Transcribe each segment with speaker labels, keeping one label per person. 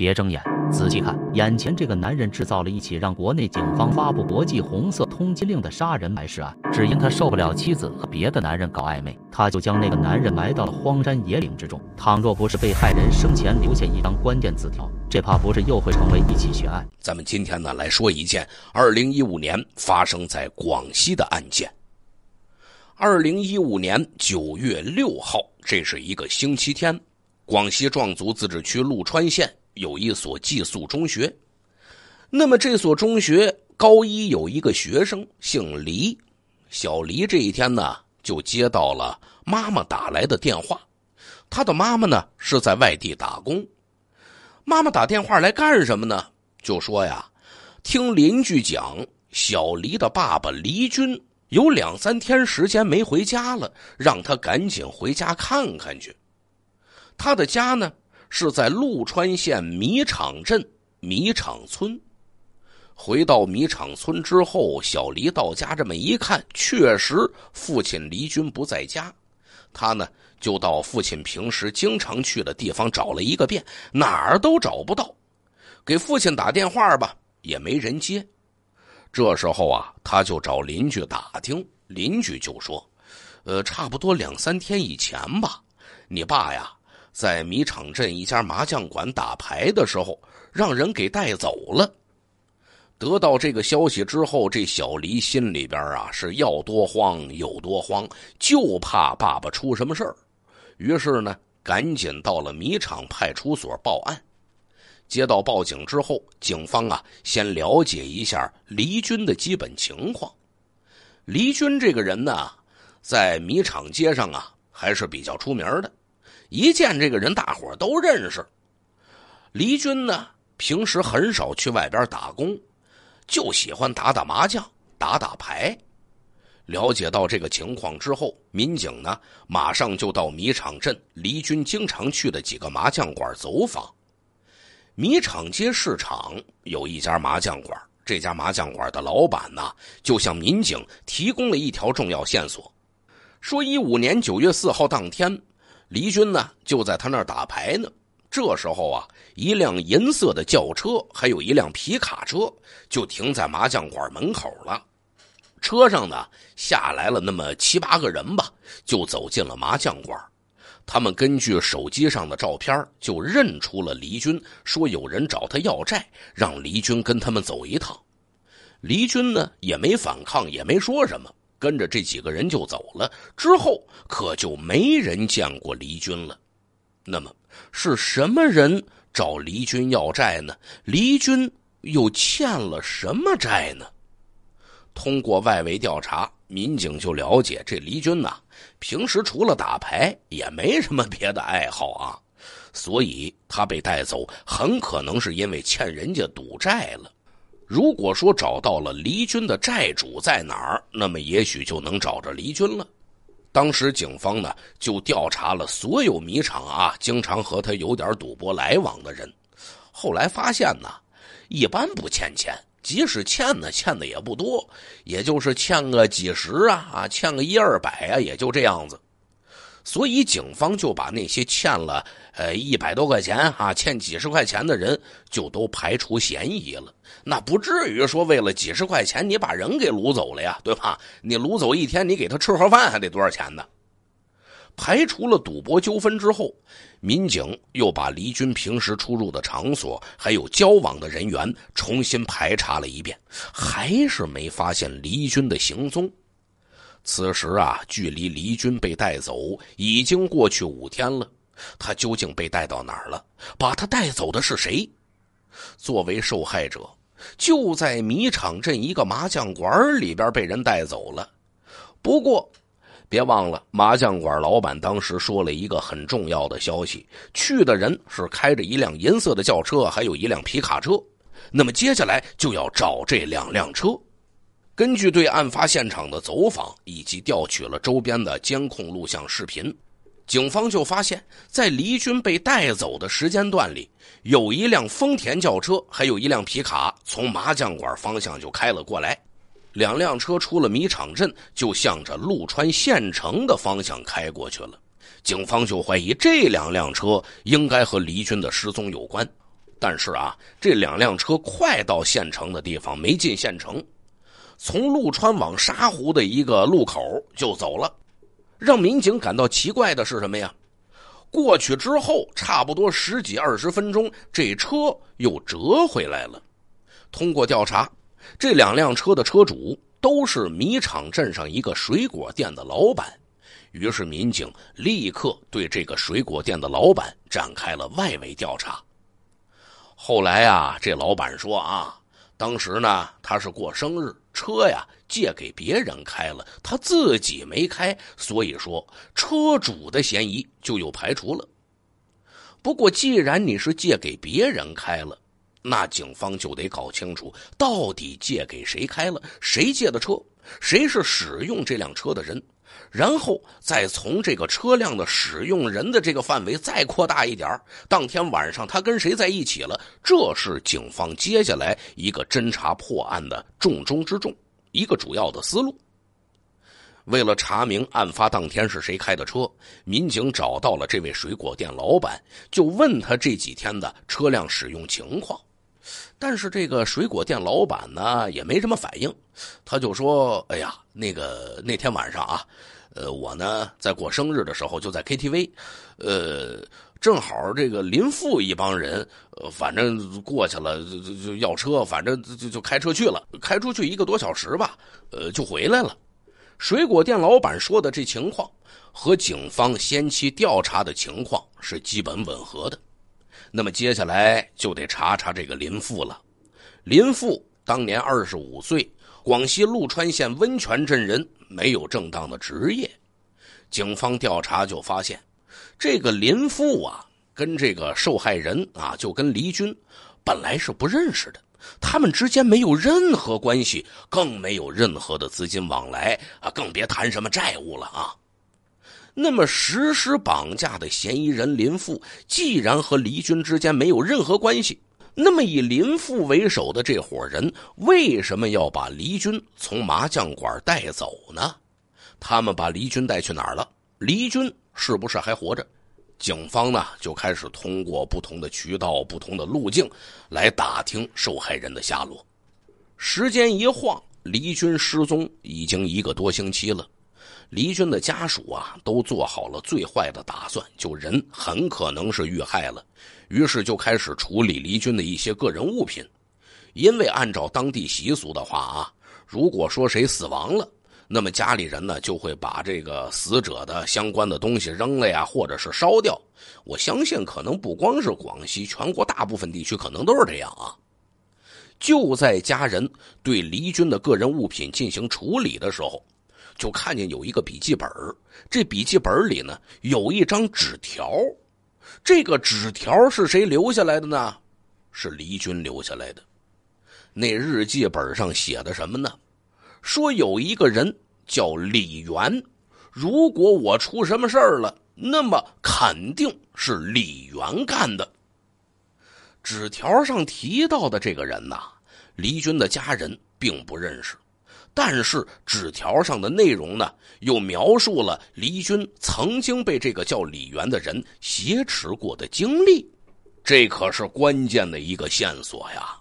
Speaker 1: 别睁眼，仔细看，眼前这个男人制造了一起让国内警方发布国际红色通缉令的杀人埋尸案，只因他受不了妻子和别的男人搞暧昧，他就将那个男人埋到了荒山野岭之中。倘若不是被害人生前留下一张关键字条，这怕不是又会成为一起悬案。咱们今天呢来说一件二零一五年发生在广西的案件。二零一五年九月六号，这是一个星期天，广西壮族自治区陆川县。有一所寄宿中学，那么这所中学高一有一个学生姓黎，小黎这一天呢就接到了妈妈打来的电话，他的妈妈呢是在外地打工，妈妈打电话来干什么呢？就说呀，听邻居讲，小黎的爸爸黎军有两三天时间没回家了，让他赶紧回家看看去，他的家呢？是在陆川县米场镇米场村。回到米场村之后，小黎到家这么一看，确实父亲黎军不在家。他呢就到父亲平时经常去的地方找了一个遍，哪儿都找不到。给父亲打电话吧，也没人接。这时候啊，他就找邻居打听，邻居就说：“呃，差不多两三天以前吧，你爸呀。”在米场镇一家麻将馆打牌的时候，让人给带走了。得到这个消息之后，这小黎心里边啊是要多慌有多慌，就怕爸爸出什么事儿。于是呢，赶紧到了米场派出所报案。接到报警之后，警方啊先了解一下黎军的基本情况。黎军这个人呢，在米场街上啊还是比较出名的。一见这个人，大伙都认识。黎军呢，平时很少去外边打工，就喜欢打打麻将、打打牌。了解到这个情况之后，民警呢，马上就到米场镇黎军经常去的几个麻将馆走访。米场街市场有一家麻将馆，这家麻将馆的老板呢，就向民警提供了一条重要线索，说一五年九月四号当天。黎军呢，就在他那儿打牌呢。这时候啊，一辆银色的轿车，还有一辆皮卡车，就停在麻将馆门口了。车上呢下来了那么七八个人吧，就走进了麻将馆。他们根据手机上的照片，就认出了黎军，说有人找他要债，让黎军跟他们走一趟。黎军呢也没反抗，也没说什么。跟着这几个人就走了，之后可就没人见过黎军了。那么是什么人找黎军要债呢？黎军又欠了什么债呢？通过外围调查，民警就了解，这黎军呐，平时除了打牌也没什么别的爱好啊，所以他被带走，很可能是因为欠人家赌债了。如果说找到了黎军的债主在哪儿，那么也许就能找着黎军了。当时警方呢就调查了所有米厂啊，经常和他有点赌博来往的人。后来发现呢，一般不欠钱，即使欠呢，欠的也不多，也就是欠个几十啊啊，欠个一二百啊，也就这样子。所以，警方就把那些欠了，呃，一百多块钱，啊、欠几十块钱的人，就都排除嫌疑了。那不至于说为了几十块钱，你把人给掳走了呀，对吧？你掳走一天，你给他吃盒饭还得多少钱呢？排除了赌博纠纷之后，民警又把黎军平时出入的场所，还有交往的人员，重新排查了一遍，还是没发现黎军的行踪。此时啊，距离黎军被带走已经过去五天了。他究竟被带到哪儿了？把他带走的是谁？作为受害者，就在米场镇一个麻将馆里边被人带走了。不过，别忘了，麻将馆老板当时说了一个很重要的消息：去的人是开着一辆银色的轿车，还有一辆皮卡车。那么，接下来就要找这两辆车。根据对案发现场的走访以及调取了周边的监控录像视频，警方就发现，在黎军被带走的时间段里，有一辆丰田轿车，还有一辆皮卡从麻将馆方向就开了过来。两辆车出了米场镇，就向着陆川县城的方向开过去了。警方就怀疑这两辆车应该和黎军的失踪有关，但是啊，这两辆车快到县城的地方，没进县城。从陆川往沙湖的一个路口就走了，让民警感到奇怪的是什么呀？过去之后，差不多十几二十分钟，这车又折回来了。通过调查，这两辆车的车主都是米场镇上一个水果店的老板。于是民警立刻对这个水果店的老板展开了外围调查。后来啊，这老板说啊，当时呢他是过生日。车呀借给别人开了，他自己没开，所以说车主的嫌疑就又排除了。不过，既然你是借给别人开了，那警方就得搞清楚，到底借给谁开了，谁借的车，谁是使用这辆车的人。然后再从这个车辆的使用人的这个范围再扩大一点当天晚上他跟谁在一起了？这是警方接下来一个侦查破案的重中之重，一个主要的思路。为了查明案发当天是谁开的车，民警找到了这位水果店老板，就问他这几天的车辆使用情况。但是这个水果店老板呢也没什么反应，他就说：“哎呀，那个那天晚上啊，呃，我呢在过生日的时候就在 KTV，呃，正好这个林父一帮人，反正过去了就就要车，反正就就开车去了，开出去一个多小时吧，呃，就回来了。”水果店老板说的这情况和警方先期调查的情况是基本吻合的。那么接下来就得查查这个林父了。林父当年二十五岁，广西陆川县温泉镇人，没有正当的职业。警方调查就发现，这个林父啊，跟这个受害人啊，就跟黎军，本来是不认识的，他们之间没有任何关系，更没有任何的资金往来啊，更别谈什么债务了啊。那么，实施绑架的嫌疑人林富既然和黎军之间没有任何关系，那么以林富为首的这伙人为什么要把黎军从麻将馆带走呢？他们把黎军带去哪儿了？黎军是不是还活着？警方呢，就开始通过不同的渠道、不同的路径，来打听受害人的下落。时间一晃，黎军失踪已经一个多星期了。黎军的家属啊，都做好了最坏的打算，就人很可能是遇害了，于是就开始处理黎军的一些个人物品，因为按照当地习俗的话啊，如果说谁死亡了，那么家里人呢就会把这个死者的相关的东西扔了呀，或者是烧掉。我相信可能不光是广西，全国大部分地区可能都是这样啊。就在家人对黎军的个人物品进行处理的时候。就看见有一个笔记本，这笔记本里呢有一张纸条，这个纸条是谁留下来的呢？是黎军留下来的。那日记本上写的什么呢？说有一个人叫李元，如果我出什么事儿了，那么肯定是李元干的。纸条上提到的这个人呐，黎军的家人并不认识。但是纸条上的内容呢，又描述了黎军曾经被这个叫李元的人挟持过的经历，这可是关键的一个线索呀！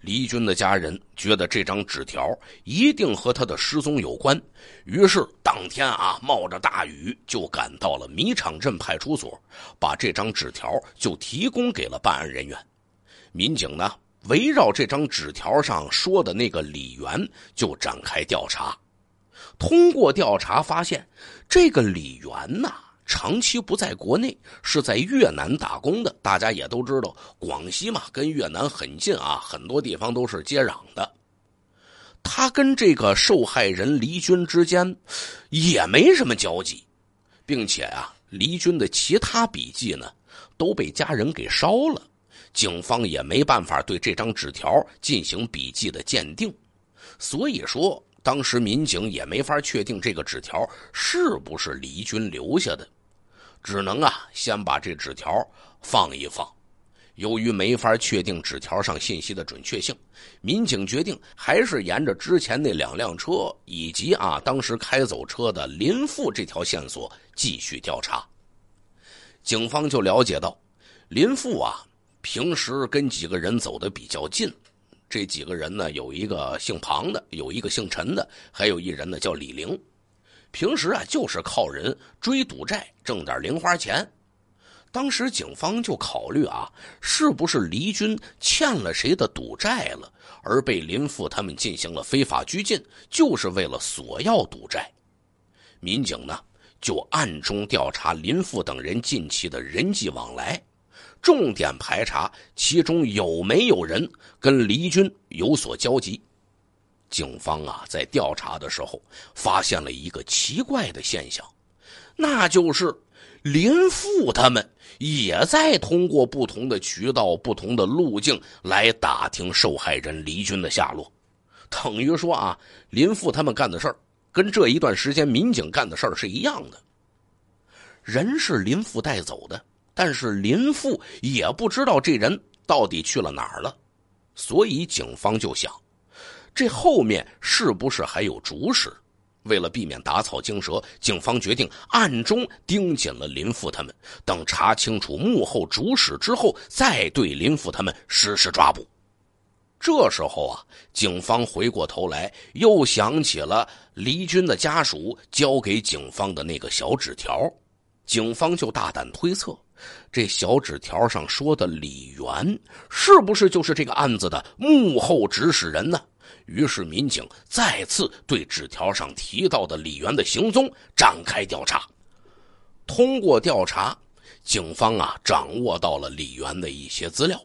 Speaker 1: 黎军的家人觉得这张纸条一定和他的失踪有关，于是当天啊，冒着大雨就赶到了米场镇派出所，把这张纸条就提供给了办案人员。民警呢？围绕这张纸条上说的那个李元，就展开调查。通过调查发现，这个李元呐，长期不在国内，是在越南打工的。大家也都知道，广西嘛，跟越南很近啊，很多地方都是接壤的。他跟这个受害人黎军之间也没什么交集，并且啊，黎军的其他笔记呢，都被家人给烧了。警方也没办法对这张纸条进行笔迹的鉴定，所以说当时民警也没法确定这个纸条是不是李军留下的，只能啊先把这纸条放一放。由于没法确定纸条上信息的准确性，民警决定还是沿着之前那两辆车以及啊当时开走车的林父这条线索继续调查。警方就了解到，林父啊。平时跟几个人走的比较近，这几个人呢，有一个姓庞的，有一个姓陈的，还有一人呢叫李玲。平时啊，就是靠人追赌债挣点零花钱。当时警方就考虑啊，是不是黎军欠了谁的赌债了，而被林父他们进行了非法拘禁，就是为了索要赌债。民警呢，就暗中调查林父等人近期的人际往来。重点排查其中有没有人跟黎军有所交集。警方啊，在调查的时候发现了一个奇怪的现象，那就是林父他们也在通过不同的渠道、不同的路径来打听受害人黎军的下落。等于说啊，林父他们干的事儿跟这一段时间民警干的事儿是一样的，人是林父带走的。但是林父也不知道这人到底去了哪儿了，所以警方就想，这后面是不是还有主使？为了避免打草惊蛇，警方决定暗中盯紧了林父他们，等查清楚幕后主使之后，再对林父他们实施抓捕。这时候啊，警方回过头来又想起了黎军的家属交给警方的那个小纸条，警方就大胆推测。这小纸条上说的李元，是不是就是这个案子的幕后指使人呢？于是民警再次对纸条上提到的李元的行踪展开调查。通过调查，警方啊掌握到了李元的一些资料。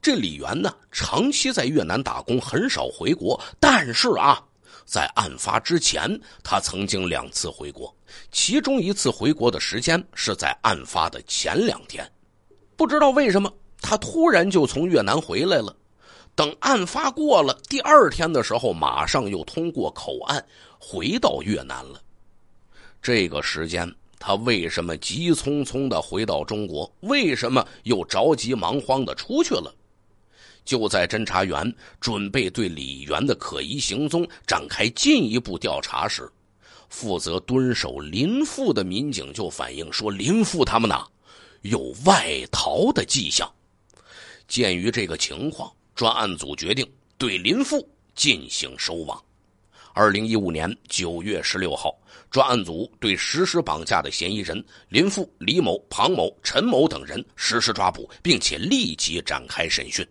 Speaker 1: 这李元呢，长期在越南打工，很少回国。但是啊。在案发之前，他曾经两次回国，其中一次回国的时间是在案发的前两天。不知道为什么，他突然就从越南回来了。等案发过了，第二天的时候，马上又通过口岸回到越南了。这个时间，他为什么急匆匆的回到中国？为什么又着急忙慌的出去了？就在侦查员准备对李元的可疑行踪展开进一步调查时，负责蹲守林父的民警就反映说，林父他们呐，有外逃的迹象。鉴于这个情况，专案组决定对林父进行收网。二零一五年九月十六号，专案组对实施绑架的嫌疑人林父、李某、庞某、陈某等人实施抓捕，并且立即展开审讯。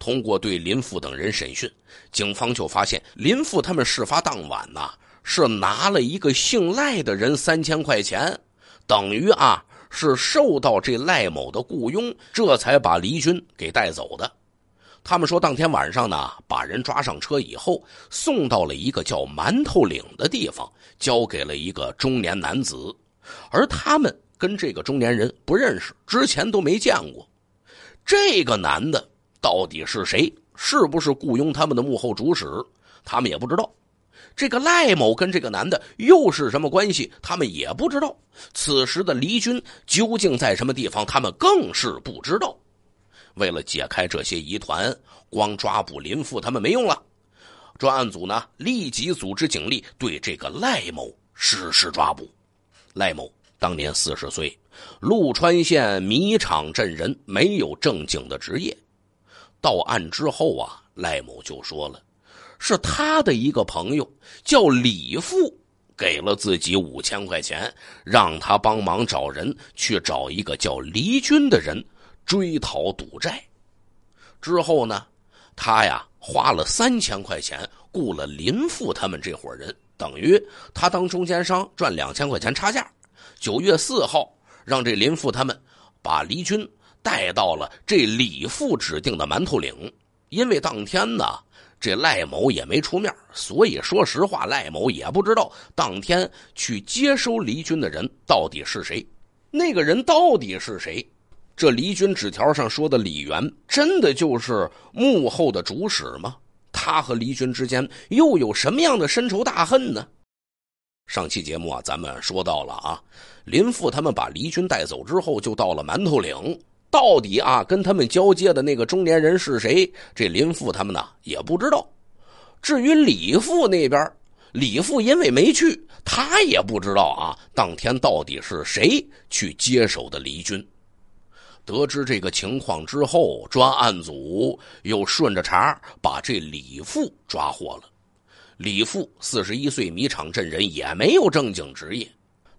Speaker 1: 通过对林父等人审讯，警方就发现林父他们事发当晚呢，是拿了一个姓赖的人三千块钱，等于啊是受到这赖某的雇佣，这才把黎军给带走的。他们说当天晚上呢，把人抓上车以后，送到了一个叫馒头岭的地方，交给了一个中年男子，而他们跟这个中年人不认识，之前都没见过这个男的。到底是谁？是不是雇佣他们的幕后主使？他们也不知道。这个赖某跟这个男的又是什么关系？他们也不知道。此时的黎军究竟在什么地方？他们更是不知道。为了解开这些疑团，光抓捕林父他们没用了。专案组呢，立即组织警力对这个赖某实施抓捕。赖某当年四十岁，陆川县米厂镇人，没有正经的职业。到案之后啊，赖某就说了，是他的一个朋友叫李富给了自己五千块钱，让他帮忙找人去找一个叫黎军的人追讨赌债。之后呢，他呀花了三千块钱雇了林富他们这伙人，等于他当中间商赚两千块钱差价。九月四号，让这林富他们把黎军。带到了这李父指定的馒头岭，因为当天呢，这赖某也没出面，所以说实话，赖某也不知道当天去接收黎军的人到底是谁。那个人到底是谁？这黎军纸条上说的李元，真的就是幕后的主使吗？他和黎军之间又有什么样的深仇大恨呢？上期节目啊，咱们说到了啊，林父他们把黎军带走之后，就到了馒头岭。到底啊，跟他们交接的那个中年人是谁？这林父他们呢也不知道。至于李父那边，李父因为没去，他也不知道啊。当天到底是谁去接手的黎军？得知这个情况之后，专案组又顺着茬把这李父抓获了。李父四十一岁，米厂镇人，也没有正经职业。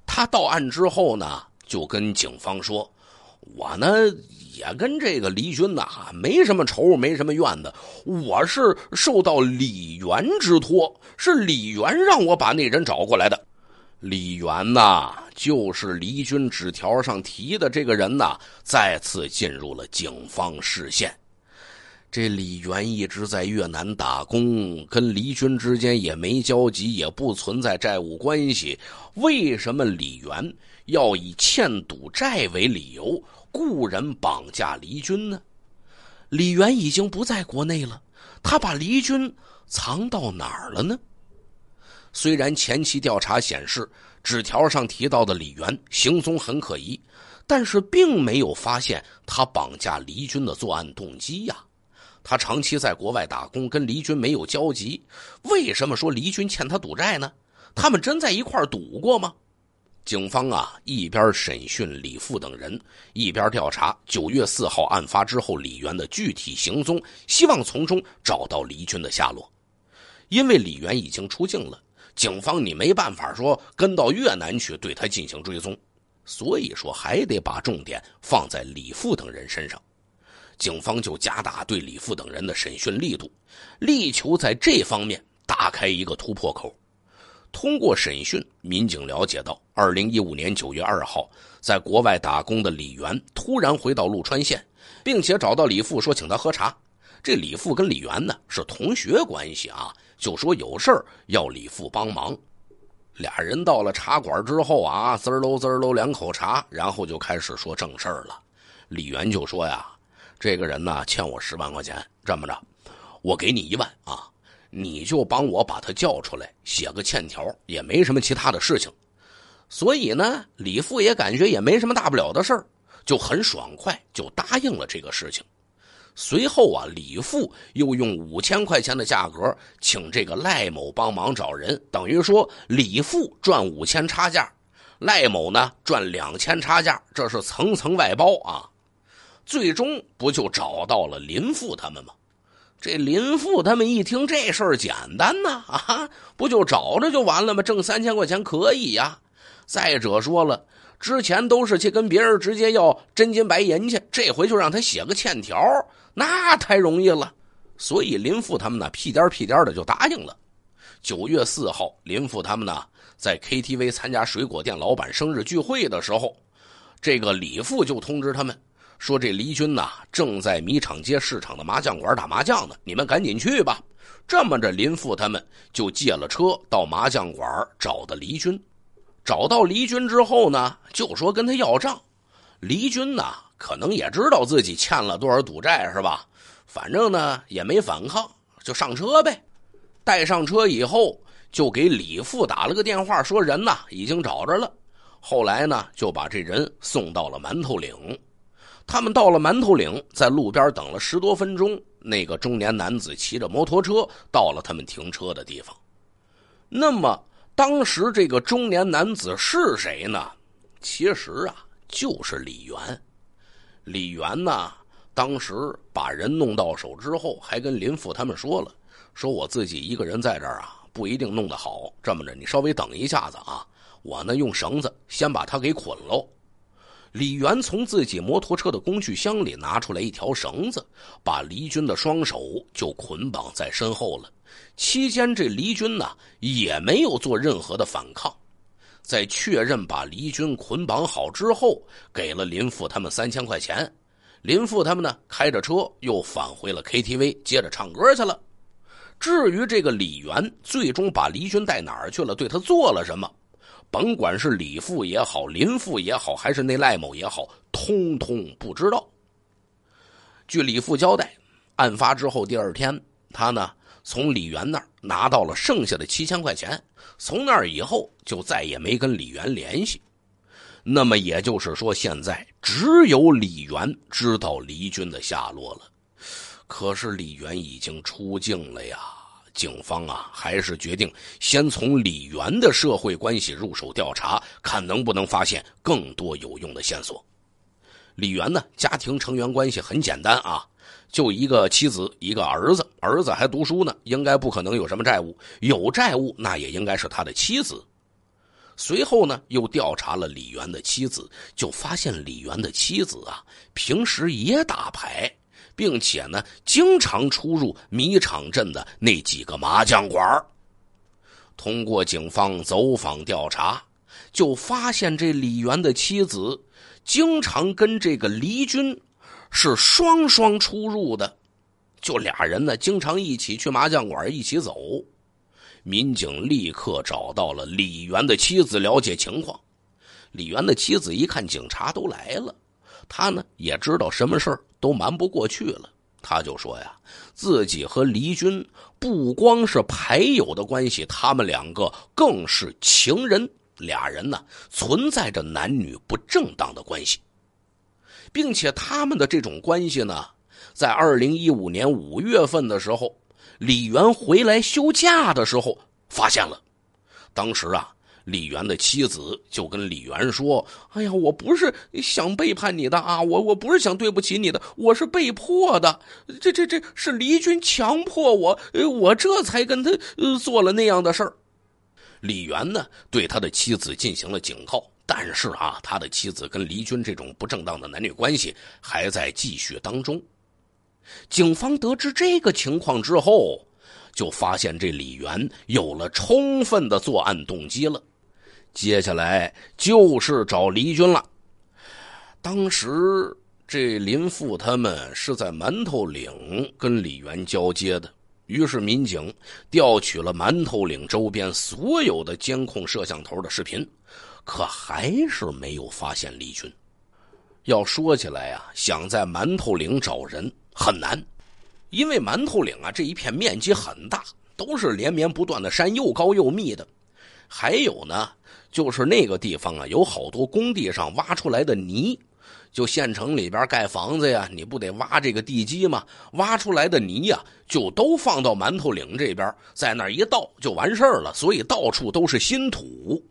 Speaker 1: 他到案之后呢，就跟警方说。我呢，也跟这个黎军呐没什么仇，没什么怨的。我是受到李元之托，是李元让我把那人找过来的。李元呐，就是黎军纸条上提的这个人呐，再次进入了警方视线。这李元一直在越南打工，跟黎军之间也没交集，也不存在债务关系。为什么李元？要以欠赌债为理由雇人绑架黎军呢？李元已经不在国内了，他把黎军藏到哪儿了呢？虽然前期调查显示，纸条上提到的李元行踪很可疑，但是并没有发现他绑架黎军的作案动机呀。他长期在国外打工，跟黎军没有交集，为什么说黎军欠他赌债呢？他们真在一块赌过吗？警方啊，一边审讯李富等人，一边调查九月四号案发之后李元的具体行踪，希望从中找到黎军的下落。因为李元已经出境了，警方你没办法说跟到越南去对他进行追踪，所以说还得把重点放在李富等人身上。警方就加大对李富等人的审讯力度，力求在这方面打开一个突破口。通过审讯，民警了解到，二零一五年九月二号，在国外打工的李元突然回到陆川县，并且找到李富说请他喝茶。这李富跟李元呢是同学关系啊，就说有事儿要李富帮忙。俩人到了茶馆之后啊，滋喽滋喽两口茶，然后就开始说正事儿了。李元就说呀，这个人呢欠我十万块钱，这么着，我给你一万啊。你就帮我把他叫出来，写个欠条，也没什么其他的事情。所以呢，李富也感觉也没什么大不了的事儿，就很爽快就答应了这个事情。随后啊，李富又用五千块钱的价格请这个赖某帮忙找人，等于说李富赚五千差价，赖某呢赚两千差价，这是层层外包啊。最终不就找到了林富他们吗？这林父他们一听这事儿简单呐啊，不就找着就完了吗？挣三千块钱可以呀。再者说了，之前都是去跟别人直接要真金白银去，这回就让他写个欠条，那太容易了。所以林父他们呢，屁颠屁颠的就答应了。九月四号，林父他们呢在 KTV 参加水果店老板生日聚会的时候，这个李父就通知他们。说这黎军呢，正在米场街市场的麻将馆打麻将呢，你们赶紧去吧。这么着，林父他们就借了车到麻将馆找的黎军。找到黎军之后呢，就说跟他要账。黎军呢，可能也知道自己欠了多少赌债是吧？反正呢，也没反抗，就上车呗。带上车以后，就给李父打了个电话，说人呢已经找着了。后来呢，就把这人送到了馒头岭。他们到了馒头岭，在路边等了十多分钟。那个中年男子骑着摩托车到了他们停车的地方。那么，当时这个中年男子是谁呢？其实啊，就是李元。李元呢，当时把人弄到手之后，还跟林父他们说了：“说我自己一个人在这儿啊，不一定弄得好。这么着，你稍微等一下子啊，我呢用绳子先把他给捆喽。”李元从自己摩托车的工具箱里拿出来一条绳子，把黎军的双手就捆绑在身后了。期间，这黎军呢也没有做任何的反抗。在确认把黎军捆绑好之后，给了林父他们三千块钱。林父他们呢开着车又返回了 KTV，接着唱歌去了。至于这个李元最终把黎军带哪儿去了，对他做了什么？甭管是李富也好，林富也好，还是那赖某也好，通通不知道。据李富交代，案发之后第二天，他呢从李元那儿拿到了剩下的七千块钱，从那儿以后就再也没跟李元联系。那么也就是说，现在只有李元知道黎军的下落了。可是李元已经出境了呀。警方啊，还是决定先从李元的社会关系入手调查，看能不能发现更多有用的线索。李元呢，家庭成员关系很简单啊，就一个妻子，一个儿子，儿子还读书呢，应该不可能有什么债务。有债务，那也应该是他的妻子。随后呢，又调查了李元的妻子，就发现李元的妻子啊，平时也打牌。并且呢，经常出入米场镇的那几个麻将馆通过警方走访调查，就发现这李元的妻子经常跟这个黎军是双双出入的，就俩人呢，经常一起去麻将馆，一起走。民警立刻找到了李元的妻子，了解情况。李元的妻子一看警察都来了。他呢也知道什么事儿都瞒不过去了，他就说呀，自己和黎军不光是牌友的关系，他们两个更是情人，俩人呢存在着男女不正当的关系，并且他们的这种关系呢，在二零一五年五月份的时候，李元回来休假的时候发现了，当时啊。李元的妻子就跟李元说：“哎呀，我不是想背叛你的啊，我我不是想对不起你的，我是被迫的。这这这是黎军强迫我，呃，我这才跟他做了那样的事儿。”李元呢，对他的妻子进行了警告，但是啊，他的妻子跟黎军这种不正当的男女关系还在继续当中。警方得知这个情况之后，就发现这李元有了充分的作案动机了。接下来就是找黎军了。当时这林父他们是在馒头岭跟李元交接的，于是民警调取了馒头岭周边所有的监控摄像头的视频，可还是没有发现黎军。要说起来啊，想在馒头岭找人很难，因为馒头岭啊这一片面积很大，都是连绵不断的山，又高又密的。还有呢，就是那个地方啊，有好多工地上挖出来的泥，就县城里边盖房子呀，你不得挖这个地基吗？挖出来的泥呀，就都放到馒头岭这边，在那一倒就完事儿了。所以到处都是新土。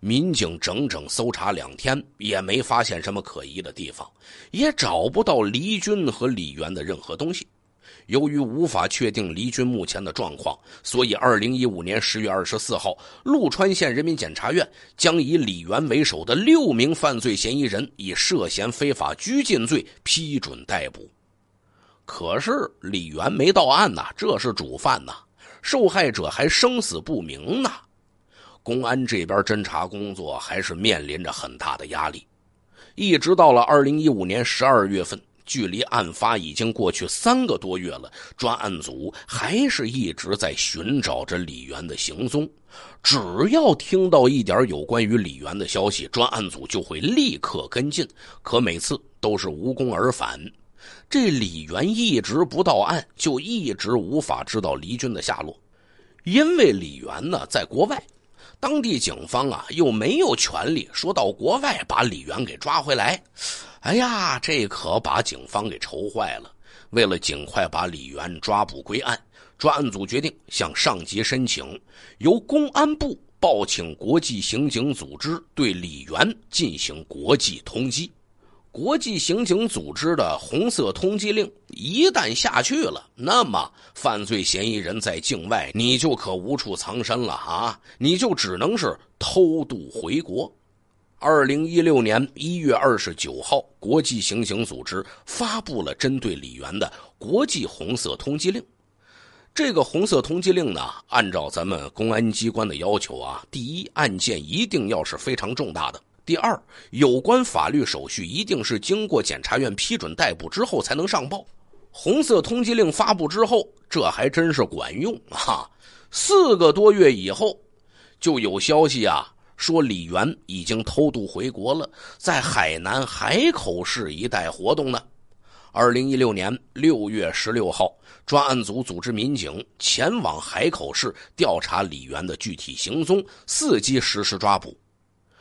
Speaker 1: 民警整整搜查两天，也没发现什么可疑的地方，也找不到黎军和李元的任何东西。由于无法确定黎军目前的状况，所以二零一五年十月二十四号，陆川县人民检察院将以李元为首的六名犯罪嫌疑人以涉嫌非法拘禁罪批准逮捕。可是李元没到案呐，这是主犯呐，受害者还生死不明呢，公安这边侦查工作还是面临着很大的压力。一直到了二零一五年十二月份。距离案发已经过去三个多月了，专案组还是一直在寻找着李元的行踪。只要听到一点有关于李元的消息，专案组就会立刻跟进，可每次都是无功而返。这李元一直不到案，就一直无法知道黎军的下落，因为李元呢在国外。当地警方啊，又没有权利说到国外把李元给抓回来。哎呀，这可把警方给愁坏了。为了尽快把李元抓捕归案，专案组决定向上级申请，由公安部报请国际刑警组织对李元进行国际通缉。国际刑警组织的红色通缉令一旦下去了，那么犯罪嫌疑人在境外，你就可无处藏身了啊！你就只能是偷渡回国。二零一六年一月二十九号，国际刑警组织发布了针对李源的国际红色通缉令。这个红色通缉令呢，按照咱们公安机关的要求啊，第一案件一定要是非常重大的。第二，有关法律手续一定是经过检察院批准逮捕之后才能上报。红色通缉令发布之后，这还真是管用啊！四个多月以后，就有消息啊，说李元已经偷渡回国了，在海南海口市一带活动呢。二零一六年六月十六号，专案组组织民警前往海口市调查李元的具体行踪，伺机实施抓捕。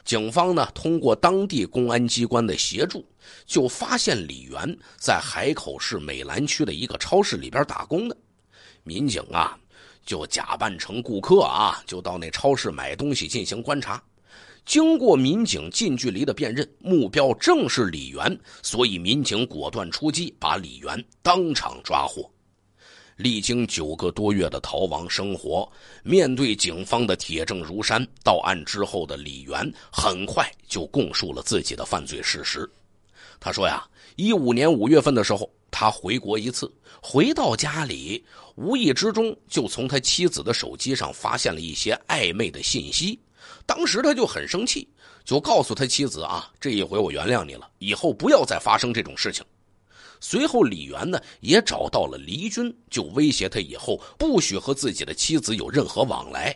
Speaker 1: 警方呢，通过当地公安机关的协助，就发现李元在海口市美兰区的一个超市里边打工呢。民警啊，就假扮成顾客啊，就到那超市买东西进行观察。经过民警近距离的辨认，目标正是李元，所以民警果断出击，把李元当场抓获。历经九个多月的逃亡生活，面对警方的铁证如山，到案之后的李元很快就供述了自己的犯罪事实。他说：“呀，一五年五月份的时候，他回国一次，回到家里，无意之中就从他妻子的手机上发现了一些暧昧的信息。当时他就很生气，就告诉他妻子啊，这一回我原谅你了，以后不要再发生这种事情。”随后，李元呢也找到了黎军，就威胁他以后不许和自己的妻子有任何往来。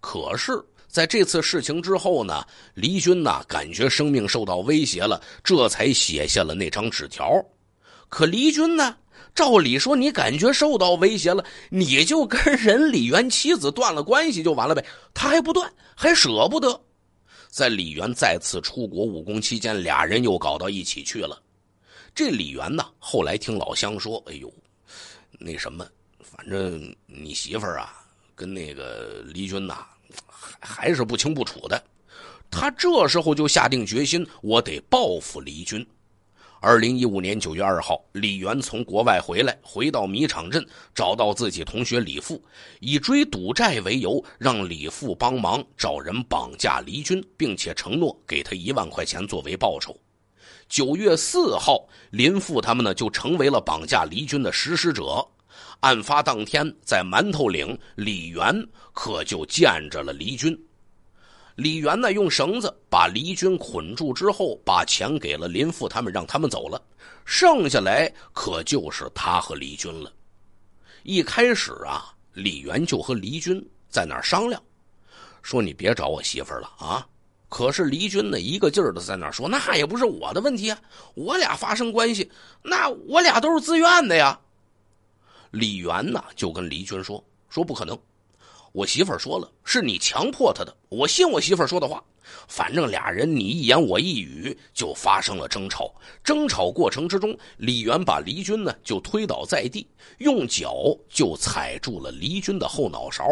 Speaker 1: 可是，在这次事情之后呢，黎军呢感觉生命受到威胁了，这才写下了那张纸条。可黎军呢，照理说你感觉受到威胁了，你就跟人李元妻子断了关系就完了呗，他还不断，还舍不得。在李元再次出国务工期间，俩人又搞到一起去了。这李元呢？后来听老乡说：“哎呦，那什么，反正你媳妇儿啊，跟那个黎军呐，还还是不清不楚的。”他这时候就下定决心，我得报复黎军。二零一五年九月二号，李元从国外回来，回到米场镇，找到自己同学李富，以追赌债为由，让李富帮忙找人绑架黎军，并且承诺给他一万块钱作为报酬。九月四号，林父他们呢就成为了绑架黎军的实施者。案发当天，在馒头岭，李元可就见着了黎军。李元呢用绳子把黎军捆住之后，把钱给了林父他们，让他们走了。剩下来可就是他和黎军了。一开始啊，李元就和黎军在那儿商量，说：“你别找我媳妇了啊。”可是黎军呢，一个劲儿的在那说，那也不是我的问题啊！我俩发生关系，那我俩都是自愿的呀。李元呢，就跟黎军说，说不可能，我媳妇儿说了，是你强迫她的，我信我媳妇儿说的话。反正俩人你一言我一语就发生了争吵，争吵过程之中，李元把黎军呢就推倒在地，用脚就踩住了黎军的后脑勺，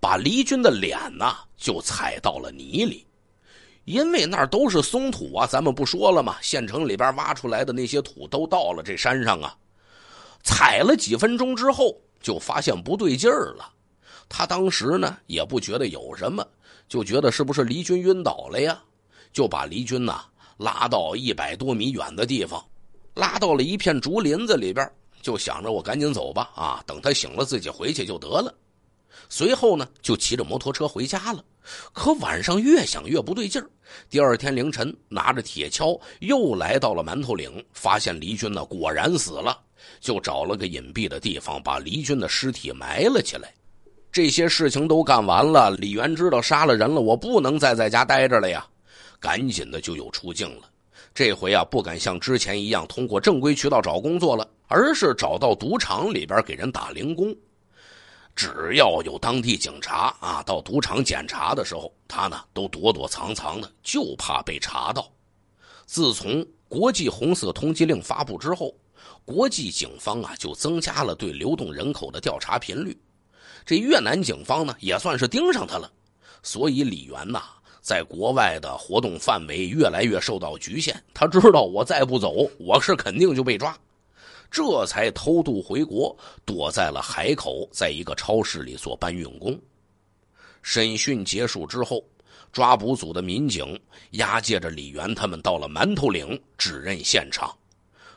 Speaker 1: 把黎军的脸呢就踩到了泥里。因为那儿都是松土啊，咱们不说了嘛。县城里边挖出来的那些土都到了这山上啊。踩了几分钟之后，就发现不对劲儿了。他当时呢也不觉得有什么，就觉得是不是黎军晕倒了呀？就把黎军呐拉到一百多米远的地方，拉到了一片竹林子里边，就想着我赶紧走吧，啊，等他醒了自己回去就得了。随后呢，就骑着摩托车回家了。可晚上越想越不对劲儿。第二天凌晨，拿着铁锹又来到了馒头岭，发现黎军呢果然死了，就找了个隐蔽的地方把黎军的尸体埋了起来。这些事情都干完了，李元知道杀了人了，我不能再在家待着了呀，赶紧的就有出境了。这回啊，不敢像之前一样通过正规渠道找工作了，而是找到赌场里边给人打零工。只要有当地警察啊到赌场检查的时候，他呢都躲躲藏藏的，就怕被查到。自从国际红色通缉令发布之后，国际警方啊就增加了对流动人口的调查频率。这越南警方呢也算是盯上他了，所以李元呐在国外的活动范围越来越受到局限。他知道我再不走，我是肯定就被抓。这才偷渡回国，躲在了海口，在一个超市里做搬运工。审讯结束之后，抓捕组的民警押解着李元他们到了馒头岭指认现场。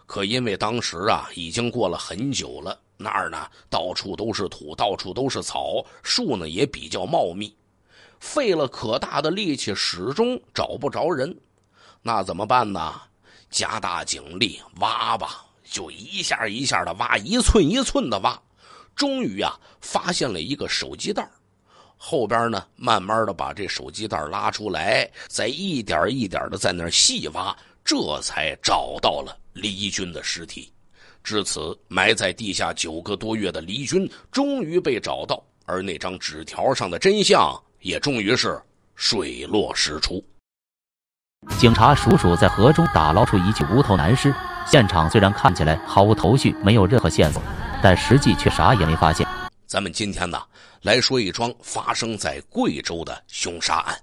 Speaker 1: 可因为当时啊，已经过了很久了，那儿呢到处都是土，到处都是草，树呢也比较茂密，费了可大的力气，始终找不着人。那怎么办呢？加大警力，挖吧。就一下一下的挖，一寸一寸的挖，终于啊发现了一个手机袋后边呢慢慢的把这手机袋拉出来，再一点一点的在那儿细挖，这才找到了黎军的尸体。至此，埋在地下九个多月的黎军终于被找到，而那张纸条上的真相也终于是水落石出。警察叔叔在河中打捞出一具无头男尸。现场虽然看起来毫无头绪，没有任何线索，但实际却啥也没发现。咱们今天呢，来说一桩发生在贵州的凶杀案。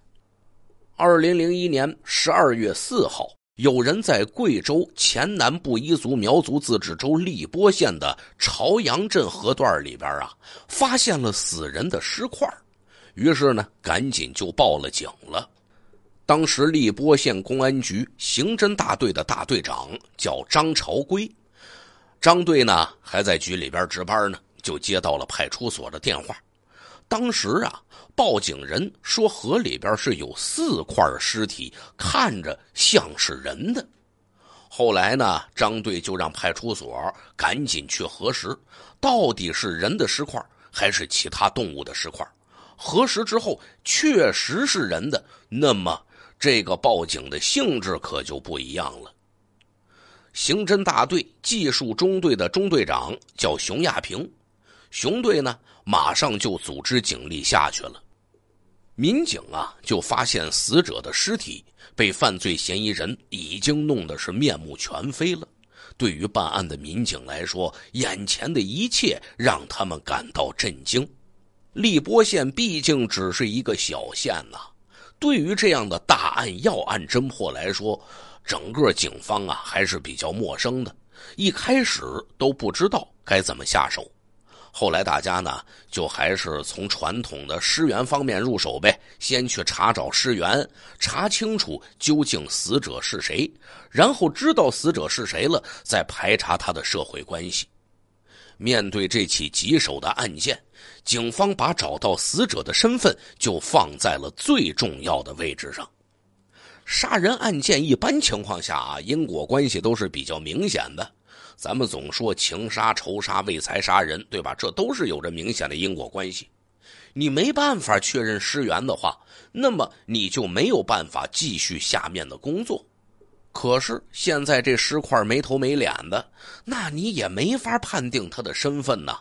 Speaker 1: 二零零一年十二月四号，有人在贵州黔南布依族苗族自治州荔波县的朝阳镇河段里边啊，发现了死人的尸块于是呢，赶紧就报了警了。当时荔波县公安局刑侦大队的大队长叫张朝圭，张队呢还在局里边值班呢，就接到了派出所的电话。当时啊，报警人说河里边是有四块尸体，看着像是人的。后来呢，张队就让派出所赶紧去核实，到底是人的尸块还是其他动物的尸块。核实之后，确实是人的，那么。这个报警的性质可就不一样了。刑侦大队技术中队的中队长叫熊亚平，熊队呢，马上就组织警力下去了。民警啊，就发现死者的尸体被犯罪嫌疑人已经弄得是面目全非了。对于办案的民警来说，眼前的一切让他们感到震惊。荔波县毕竟只是一个小县呐。对于这样的大案要案侦破来说，整个警方啊还是比较陌生的，一开始都不知道该怎么下手。后来大家呢，就还是从传统的尸源方面入手呗，先去查找尸源，查清楚究竟死者是谁，然后知道死者是谁了，再排查他的社会关系。面对这起棘手的案件，警方把找到死者的身份就放在了最重要的位置上。杀人案件一般情况下啊，因果关系都是比较明显的。咱们总说情杀、仇杀、为财杀人，对吧？这都是有着明显的因果关系。你没办法确认尸源的话，那么你就没有办法继续下面的工作。可是现在这尸块没头没脸的，那你也没法判定他的身份呐，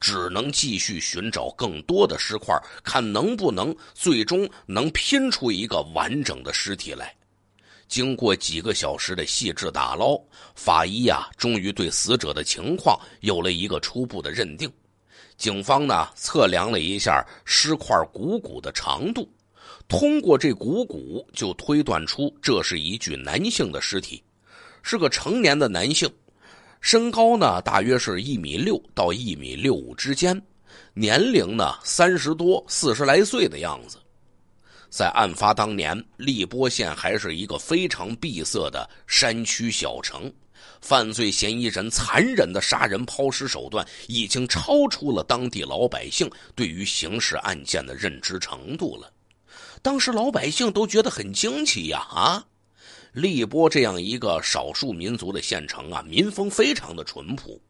Speaker 1: 只能继续寻找更多的尸块，看能不能最终能拼出一个完整的尸体来。经过几个小时的细致打捞，法医呀，终于对死者的情况有了一个初步的认定。警方呢，测量了一下尸块股骨的长度。通过这股骨，就推断出这是一具男性的尸体，是个成年的男性，身高呢大约是一米六到一米六五之间，年龄呢三十多四十来岁的样子。在案发当年，荔波县还是一个非常闭塞的山区小城，犯罪嫌疑人残忍的杀人抛尸手段，已经超出了当地老百姓对于刑事案件的认知程度了。当时老百姓都觉得很惊奇呀！啊，荔波这样一个少数民族的县城啊，民风非常的淳朴。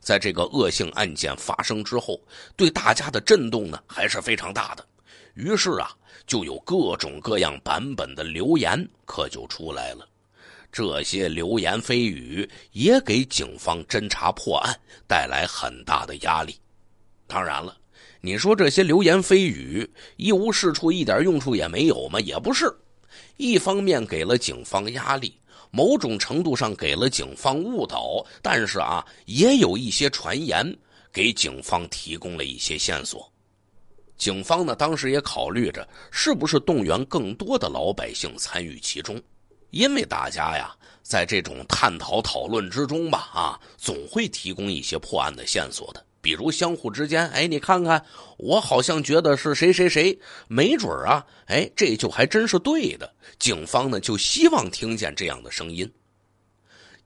Speaker 1: 在这个恶性案件发生之后，对大家的震动呢还是非常大的。于是啊，就有各种各样版本的流言可就出来了。这些流言蜚语也给警方侦查破案带来很大的压力。当然了。你说这些流言蜚语一无是处，一点用处也没有吗？也不是，一方面给了警方压力，某种程度上给了警方误导，但是啊，也有一些传言给警方提供了一些线索。警方呢，当时也考虑着是不是动员更多的老百姓参与其中，因为大家呀，在这种探讨讨论之中吧，啊，总会提供一些破案的线索的。比如相互之间，哎，你看看，我好像觉得是谁谁谁，没准啊，哎，这就还真是对的。警方呢，就希望听见这样的声音。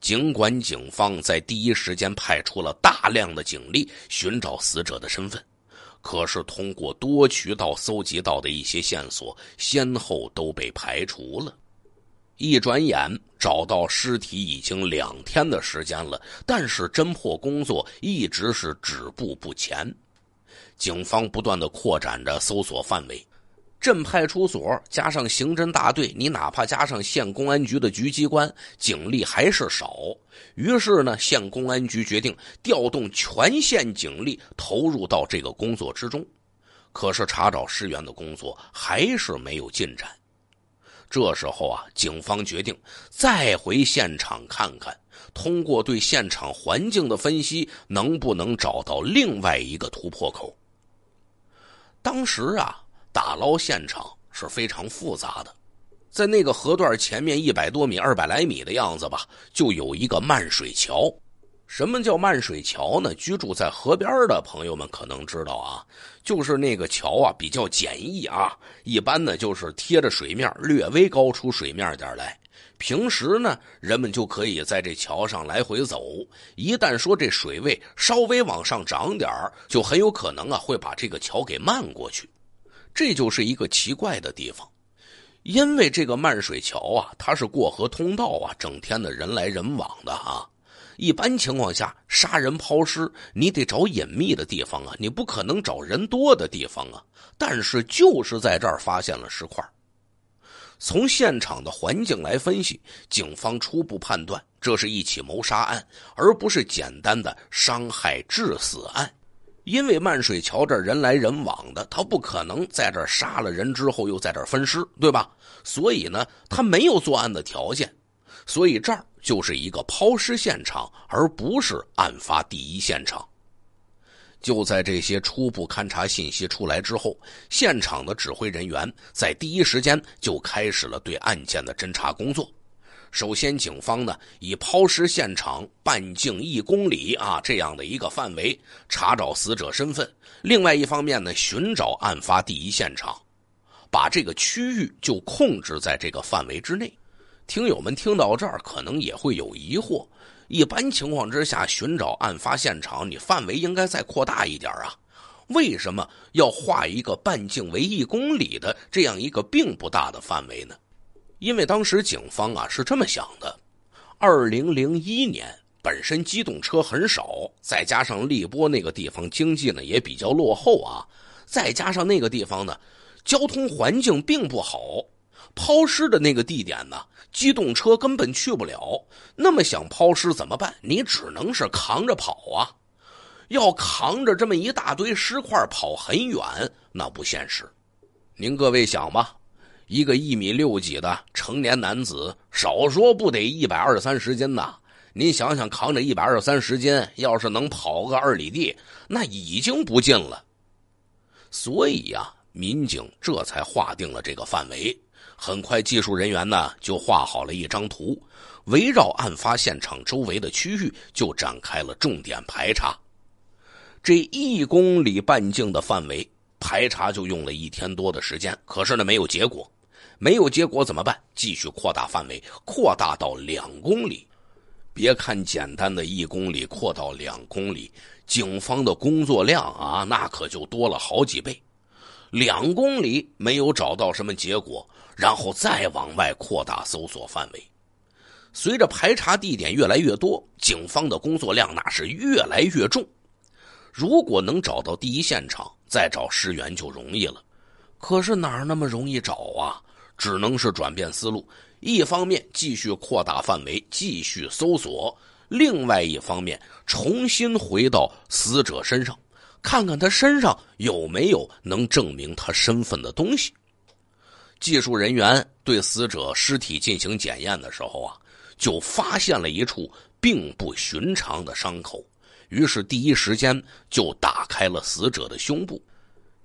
Speaker 1: 尽管警方在第一时间派出了大量的警力寻找死者的身份，可是通过多渠道搜集到的一些线索，先后都被排除了。一转眼找到尸体已经两天的时间了，但是侦破工作一直是止步不前。警方不断的扩展着搜索范围，镇派出所加上刑侦大队，你哪怕加上县公安局的局机关，警力还是少。于是呢，县公安局决定调动全县警力投入到这个工作之中，可是查找尸源的工作还是没有进展。这时候啊，警方决定再回现场看看，通过对现场环境的分析，能不能找到另外一个突破口。当时啊，打捞现场是非常复杂的，在那个河段前面一百多米、二百来米的样子吧，就有一个漫水桥。什么叫漫水桥呢？居住在河边的朋友们可能知道啊，就是那个桥啊，比较简易啊，一般呢就是贴着水面，略微高出水面点来。平时呢，人们就可以在这桥上来回走。一旦说这水位稍微往上涨点就很有可能啊会把这个桥给漫过去。这就是一个奇怪的地方，因为这个漫水桥啊，它是过河通道啊，整天的人来人往的啊。一般情况下，杀人抛尸你得找隐秘的地方啊，你不可能找人多的地方啊。但是就是在这儿发现了尸块，从现场的环境来分析，警方初步判断这是一起谋杀案，而不是简单的伤害致死案。因为漫水桥这人来人往的，他不可能在这儿杀了人之后又在这儿分尸，对吧？所以呢，他没有作案的条件，所以这儿。就是一个抛尸现场，而不是案发第一现场。就在这些初步勘查信息出来之后，现场的指挥人员在第一时间就开始了对案件的侦查工作。首先，警方呢以抛尸现场半径一公里啊这样的一个范围查找死者身份；另外一方面呢，寻找案发第一现场，把这个区域就控制在这个范围之内。听友们听到这儿，可能也会有疑惑。一般情况之下，寻找案发现场，你范围应该再扩大一点啊？为什么要画一个半径为一公里的这样一个并不大的范围呢？因为当时警方啊是这么想的：，二零零一年本身机动车很少，再加上荔波那个地方经济呢也比较落后啊，再加上那个地方呢，交通环境并不好。抛尸的那个地点呢？机动车根本去不了。那么想抛尸怎么办？你只能是扛着跑啊！要扛着这么一大堆尸块跑很远，那不现实。您各位想吧，一个一米六几的成年男子，少说不得一百二三十斤呐。您想想，扛着一百二三十斤，要是能跑个二里地，那已经不近了。所以呀，民警这才划定了这个范围。很快，技术人员呢就画好了一张图，围绕案发现场周围的区域就展开了重点排查。这一公里半径的范围排查就用了一天多的时间，可是呢没有结果。没有结果怎么办？继续扩大范围，扩大到两公里。别看简单的一公里扩到两公里，警方的工作量啊那可就多了好几倍。两公里没有找到什么结果。然后再往外扩大搜索范围，随着排查地点越来越多，警方的工作量那是越来越重。如果能找到第一现场，再找尸源就容易了。可是哪儿那么容易找啊？只能是转变思路，一方面继续扩大范围继续搜索，另外一方面重新回到死者身上，看看他身上有没有能证明他身份的东西。技术人员对死者尸体进行检验的时候啊，就发现了一处并不寻常的伤口，于是第一时间就打开了死者的胸部。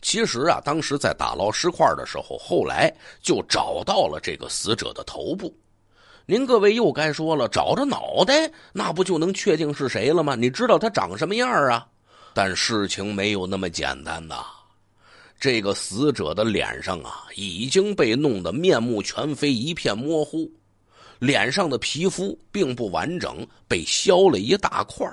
Speaker 1: 其实啊，当时在打捞尸块的时候，后来就找到了这个死者的头部。您各位又该说了，找着脑袋那不就能确定是谁了吗？你知道他长什么样啊？但事情没有那么简单呐。这个死者的脸上啊已经被弄得面目全非，一片模糊，脸上的皮肤并不完整，被削了一大块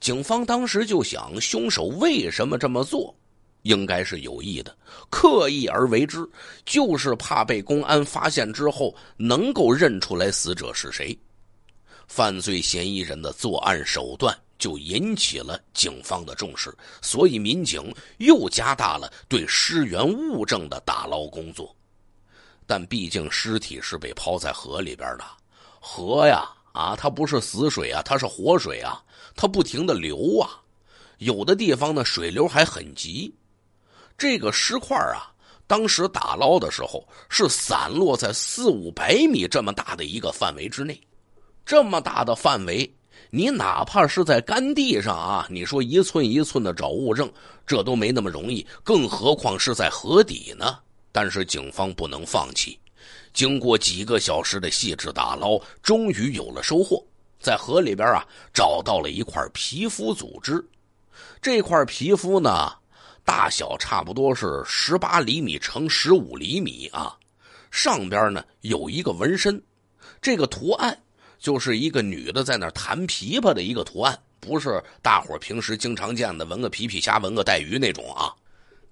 Speaker 1: 警方当时就想，凶手为什么这么做？应该是有意的，刻意而为之，就是怕被公安发现之后能够认出来死者是谁。犯罪嫌疑人的作案手段。就引起了警方的重视，所以民警又加大了对尸源物证的打捞工作。但毕竟尸体是被抛在河里边的，河呀，啊，它不是死水啊，它是活水啊，它不停的流啊。有的地方呢，水流还很急。这个尸块啊，当时打捞的时候是散落在四五百米这么大的一个范围之内，这么大的范围。你哪怕是在干地上啊，你说一寸一寸的找物证，这都没那么容易，更何况是在河底呢？但是警方不能放弃。经过几个小时的细致打捞，终于有了收获，在河里边啊找到了一块皮肤组织。这块皮肤呢，大小差不多是十八厘米乘十五厘米啊，上边呢有一个纹身，这个图案。就是一个女的在那弹琵琶的一个图案，不是大伙平时经常见的纹个皮皮虾、纹个带鱼那种啊。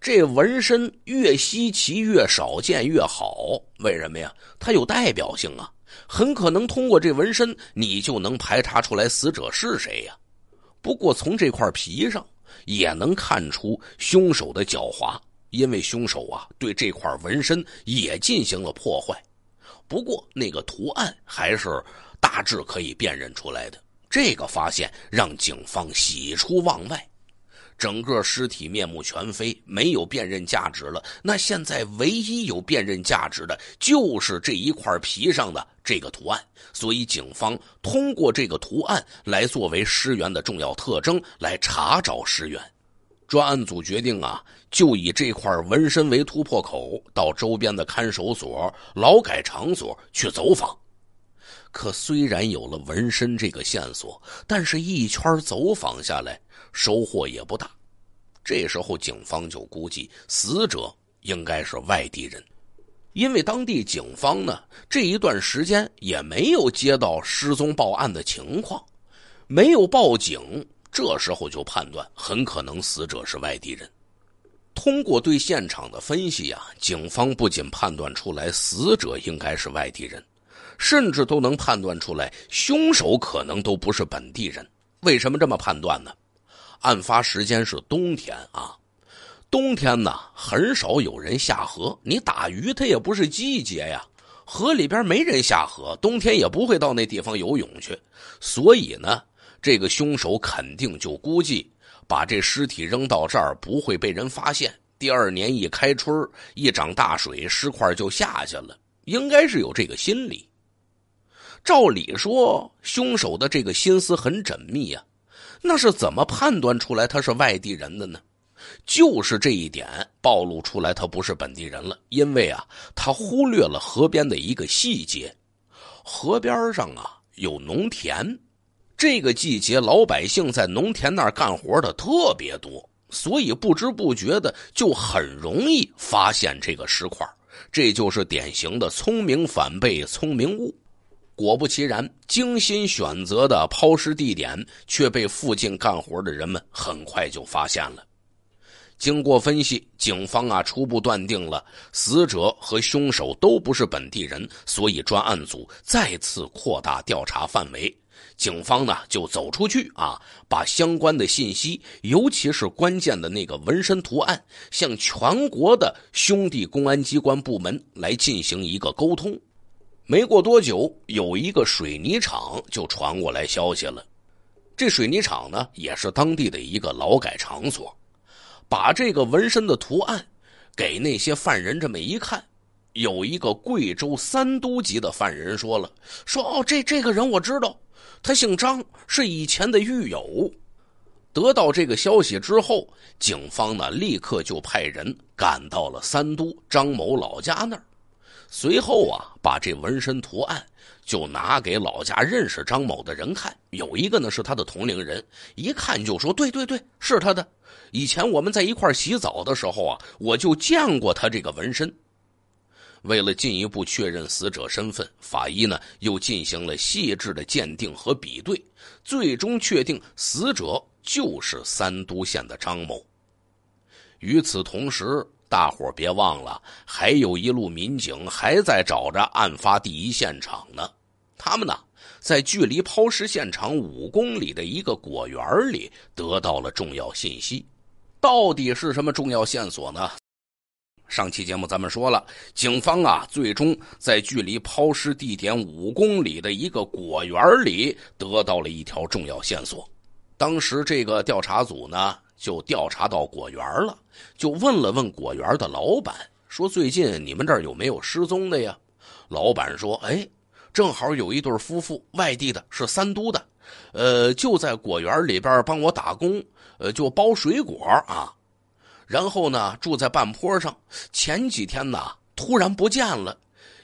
Speaker 1: 这纹身越稀奇、越少见越好，为什么呀？它有代表性啊，很可能通过这纹身，你就能排查出来死者是谁呀。不过从这块皮上也能看出凶手的狡猾，因为凶手啊对这块纹身也进行了破坏。不过那个图案还是。大致可以辨认出来的这个发现让警方喜出望外，整个尸体面目全非，没有辨认价值了。那现在唯一有辨认价值的，就是这一块皮上的这个图案。所以，警方通过这个图案来作为尸源的重要特征来查找尸源。专案组决定啊，就以这块纹身为突破口，到周边的看守所、劳改场所去走访。可虽然有了纹身这个线索，但是一圈走访下来，收获也不大。这时候，警方就估计死者应该是外地人，因为当地警方呢这一段时间也没有接到失踪报案的情况，没有报警。这时候就判断很可能死者是外地人。通过对现场的分析呀，警方不仅判断出来死者应该是外地人。甚至都能判断出来，凶手可能都不是本地人。为什么这么判断呢？案发时间是冬天啊，冬天呢很少有人下河，你打鱼它也不是季节呀，河里边没人下河，冬天也不会到那地方游泳去。所以呢，这个凶手肯定就估计把这尸体扔到这儿不会被人发现。第二年一开春一涨大水，尸块就下去了，应该是有这个心理。照理说，凶手的这个心思很缜密啊，那是怎么判断出来他是外地人的呢？就是这一点暴露出来，他不是本地人了。因为啊，他忽略了河边的一个细节，河边上啊有农田，这个季节老百姓在农田那儿干活的特别多，所以不知不觉的就很容易发现这个石块这就是典型的聪明反被聪明误。果不其然，精心选择的抛尸地点却被附近干活的人们很快就发现了。经过分析，警方啊初步断定了死者和凶手都不是本地人，所以专案组再次扩大调查范围。警方呢就走出去啊，把相关的信息，尤其是关键的那个纹身图案，向全国的兄弟公安机关部门来进行一个沟通。没过多久，有一个水泥厂就传过来消息了。这水泥厂呢，也是当地的一个劳改场所，把这个纹身的图案给那些犯人这么一看，有一个贵州三都籍的犯人说了说：“哦，这这个人我知道，他姓张，是以前的狱友。”得到这个消息之后，警方呢立刻就派人赶到了三都张某老家那儿。随后啊，把这纹身图案就拿给老家认识张某的人看，有一个呢是他的同龄人，一看就说：“对对对，是他的。以前我们在一块洗澡的时候啊，我就见过他这个纹身。”为了进一步确认死者身份，法医呢又进行了细致的鉴定和比对，最终确定死者就是三都县的张某。与此同时。大伙别忘了，还有一路民警还在找着案发第一现场呢。他们呢，在距离抛尸现场五公里的一个果园里得到了重要信息。到底是什么重要线索呢？上期节目咱们说了，警方啊，最终在距离抛尸地点五公里的一个果园里得到了一条重要线索。当时这个调查组呢。就调查到果园了，就问了问果园的老板，说最近你们这儿有没有失踪的呀？老板说，哎，正好有一对夫妇，外地的，是三都的，呃，就在果园里边帮我打工，呃，就包水果啊，然后呢住在半坡上，前几天呢突然不见了。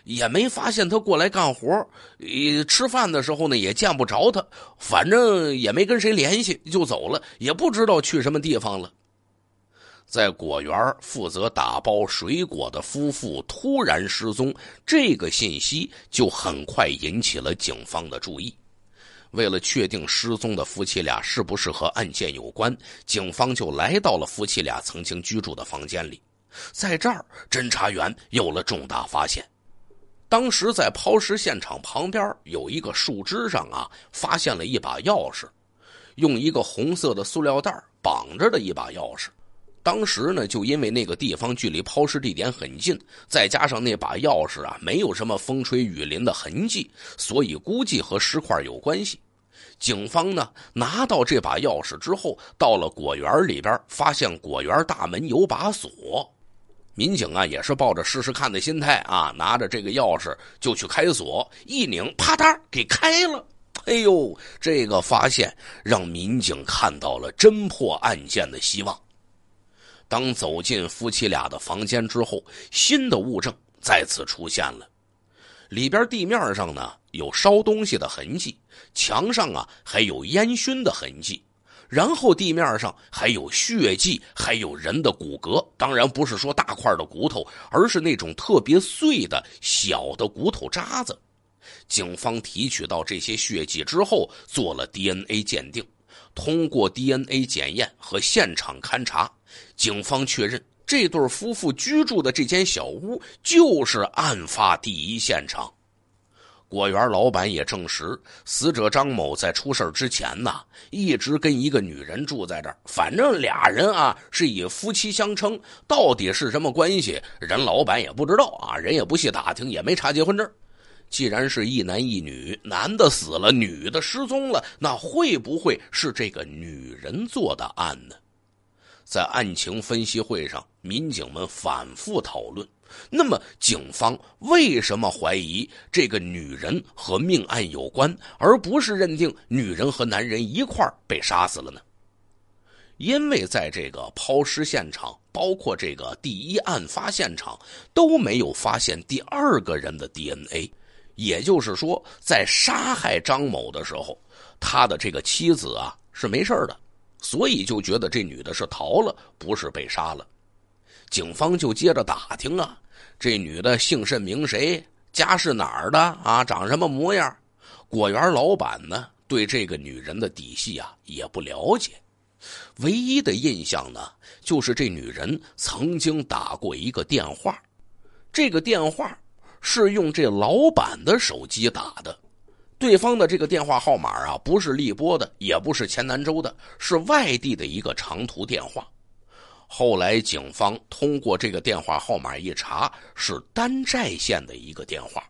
Speaker 1: 也没发现他过来干活，也吃饭的时候呢也见不着他，反正也没跟谁联系就走了，也不知道去什么地方了。在果园负责打包水果的夫妇突然失踪，这个信息就很快引起了警方的注意。为了确定失踪的夫妻俩是不是和案件有关，警方就来到了夫妻俩曾经居住的房间里，在这儿，侦查员有了重大发现。当时在抛尸现场旁边有一个树枝上啊，发现了一把钥匙，用一个红色的塑料袋绑着的一把钥匙。当时呢，就因为那个地方距离抛尸地点很近，再加上那把钥匙啊没有什么风吹雨淋的痕迹，所以估计和石块有关系。警方呢拿到这把钥匙之后，到了果园里边，发现果园大门有把锁。民警啊，也是抱着试试看的心态啊，拿着这个钥匙就去开锁，一拧，啪嗒给开了。哎呦，这个发现让民警看到了侦破案件的希望。当走进夫妻俩的房间之后，新的物证再次出现了，里边地面上呢有烧东西的痕迹，墙上啊还有烟熏的痕迹。然后地面上还有血迹，还有人的骨骼。当然不是说大块的骨头，而是那种特别碎的小的骨头渣子。警方提取到这些血迹之后，做了 DNA 鉴定。通过 DNA 检验和现场勘查，警方确认这对夫妇居住的这间小屋就是案发第一现场。果园老板也证实，死者张某在出事之前呢，一直跟一个女人住在这儿。反正俩人啊，是以夫妻相称。到底是什么关系，人老板也不知道啊，人也不细打听，也没查结婚证。既然是一男一女，男的死了，女的失踪了，那会不会是这个女人做的案呢？在案情分析会上，民警们反复讨论。那么，警方为什么怀疑这个女人和命案有关，而不是认定女人和男人一块被杀死了呢？因为在这个抛尸现场，包括这个第一案发现场，都没有发现第二个人的 DNA。也就是说，在杀害张某的时候，他的这个妻子啊是没事的，所以就觉得这女的是逃了，不是被杀了。警方就接着打听啊，这女的姓甚名谁，家是哪儿的啊，长什么模样？果园老板呢，对这个女人的底细啊也不了解，唯一的印象呢，就是这女人曾经打过一个电话，这个电话是用这老板的手机打的，对方的这个电话号码啊，不是荔波的，也不是黔南州的，是外地的一个长途电话。后来，警方通过这个电话号码一查，是丹寨县的一个电话。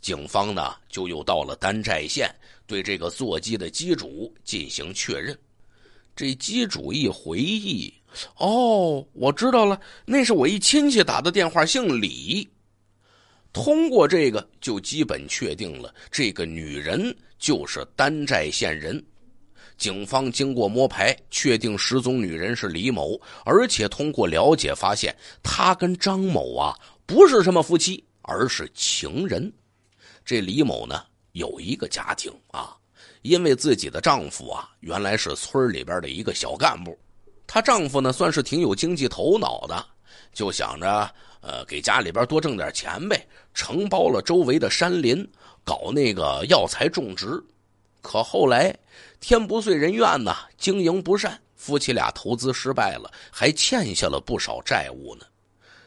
Speaker 1: 警方呢，就又到了丹寨县，对这个座机的机主进行确认。这机主一回忆：“哦，我知道了，那是我一亲戚打的电话，姓李。”通过这个，就基本确定了这个女人就是丹寨县人。警方经过摸排，确定失踪女人是李某，而且通过了解发现，她跟张某啊不是什么夫妻，而是情人。这李某呢有一个家庭啊，因为自己的丈夫啊原来是村里边的一个小干部，她丈夫呢算是挺有经济头脑的，就想着呃给家里边多挣点钱呗，承包了周围的山林，搞那个药材种植，可后来。天不遂人愿呐，经营不善，夫妻俩投资失败了，还欠下了不少债务呢。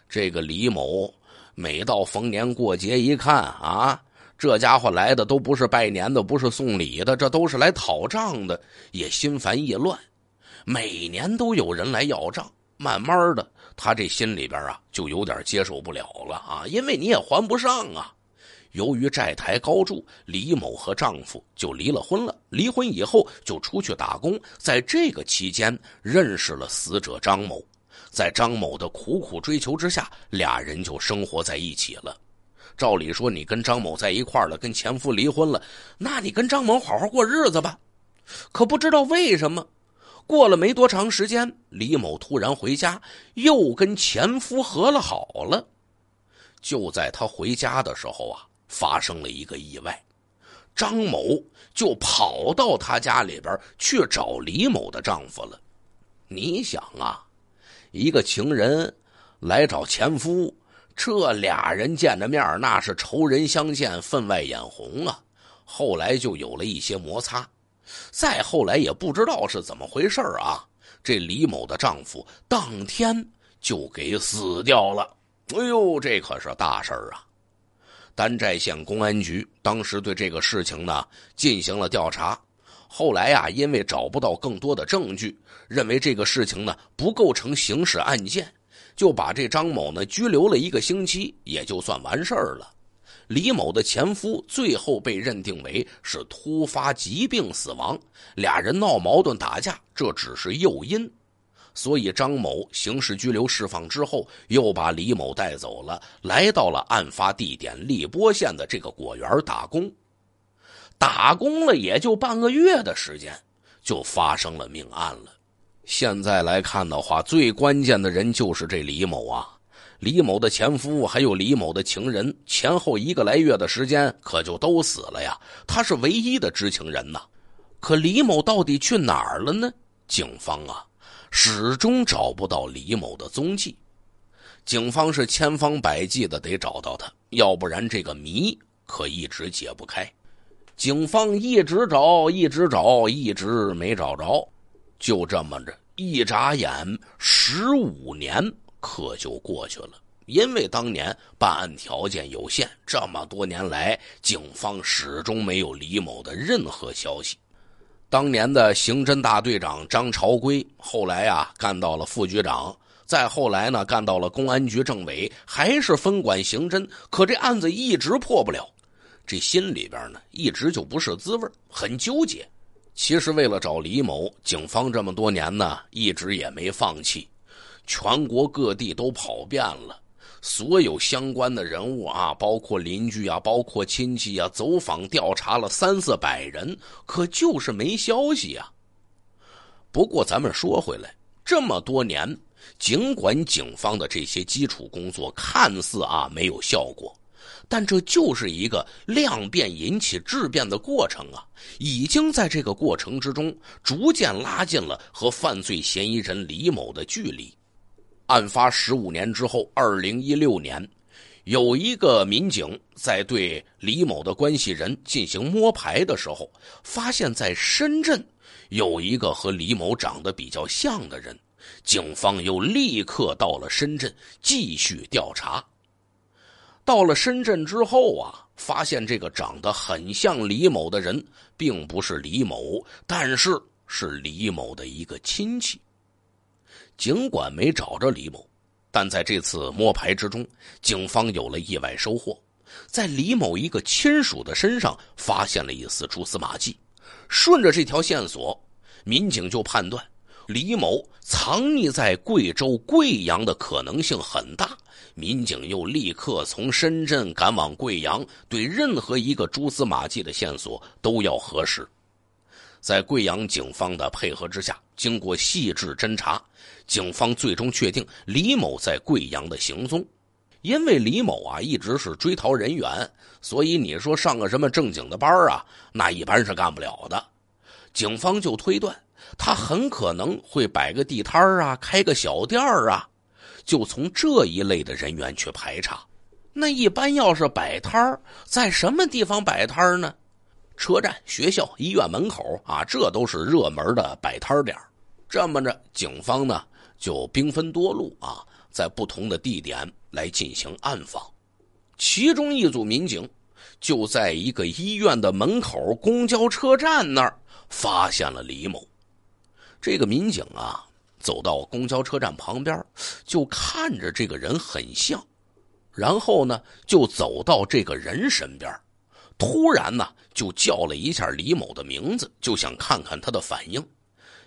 Speaker 1: 这个李某每到逢年过节，一看啊，这家伙来的都不是拜年的，不是送礼的，这都是来讨账的，也心烦意乱。每年都有人来要账，慢慢的，他这心里边啊，就有点接受不了了啊，因为你也还不上啊。由于债台高筑，李某和丈夫就离了婚了。离婚以后，就出去打工。在这个期间，认识了死者张某。在张某的苦苦追求之下，俩人就生活在一起了。照理说，你跟张某在一块了，跟前夫离婚了，那你跟张某好好过日子吧。可不知道为什么，过了没多长时间，李某突然回家，又跟前夫和了好了。就在他回家的时候啊。发生了一个意外，张某就跑到他家里边去找李某的丈夫了。你想啊，一个情人来找前夫，这俩人见着面那是仇人相见，分外眼红啊。后来就有了一些摩擦，再后来也不知道是怎么回事啊。这李某的丈夫当天就给死掉了。哎呦，这可是大事啊！丹寨县公安局当时对这个事情呢进行了调查，后来呀，因为找不到更多的证据，认为这个事情呢不构成刑事案件，就把这张某呢拘留了一个星期，也就算完事儿了。李某的前夫最后被认定为是突发疾病死亡，俩人闹矛盾打架这只是诱因。所以，张某刑事拘留释放之后，又把李某带走了，来到了案发地点荔波县的这个果园打工。打工了也就半个月的时间，就发生了命案了。现在来看的话，最关键的人就是这李某啊。李某的前夫还有李某的情人，前后一个来月的时间，可就都死了呀。他是唯一的知情人呐。可李某到底去哪儿了呢？警方啊。始终找不到李某的踪迹，警方是千方百计的得找到他，要不然这个谜可一直解不开。警方一直找，一直找，一直没找着，就这么着，一眨眼十五年可就过去了。因为当年办案条件有限，这么多年来，警方始终没有李某的任何消息。当年的刑侦大队长张朝圭，后来啊干到了副局长，再后来呢干到了公安局政委，还是分管刑侦。可这案子一直破不了，这心里边呢一直就不是滋味，很纠结。其实为了找李某，警方这么多年呢一直也没放弃，全国各地都跑遍了。所有相关的人物啊，包括邻居啊，包括亲戚啊，走访调查了三四百人，可就是没消息啊。不过咱们说回来，这么多年，尽管警方的这些基础工作看似啊没有效果，但这就是一个量变引起质变的过程啊，已经在这个过程之中逐渐拉近了和犯罪嫌疑人李某的距离。案发十五年之后，二零一六年，有一个民警在对李某的关系人进行摸排的时候，发现，在深圳有一个和李某长得比较像的人。警方又立刻到了深圳继续调查。到了深圳之后啊，发现这个长得很像李某的人，并不是李某，但是是李某的一个亲戚。尽管没找着李某，但在这次摸排之中，警方有了意外收获，在李某一个亲属的身上发现了一丝蛛丝马迹，顺着这条线索，民警就判断李某藏匿在贵州贵阳的可能性很大。民警又立刻从深圳赶往贵阳，对任何一个蛛丝马迹的线索都要核实，在贵阳警方的配合之下。经过细致侦查，警方最终确定李某在贵阳的行踪。因为李某啊一直是追逃人员，所以你说上个什么正经的班啊，那一般是干不了的。警方就推断他很可能会摆个地摊啊，开个小店啊，就从这一类的人员去排查。那一般要是摆摊在什么地方摆摊呢？车站、学校、医院门口啊，这都是热门的摆摊点。这么着，警方呢就兵分多路啊，在不同的地点来进行暗访。其中一组民警就在一个医院的门口、公交车站那儿发现了李某。这个民警啊，走到公交车站旁边，就看着这个人很像，然后呢，就走到这个人身边。突然呢，就叫了一下李某的名字，就想看看他的反应，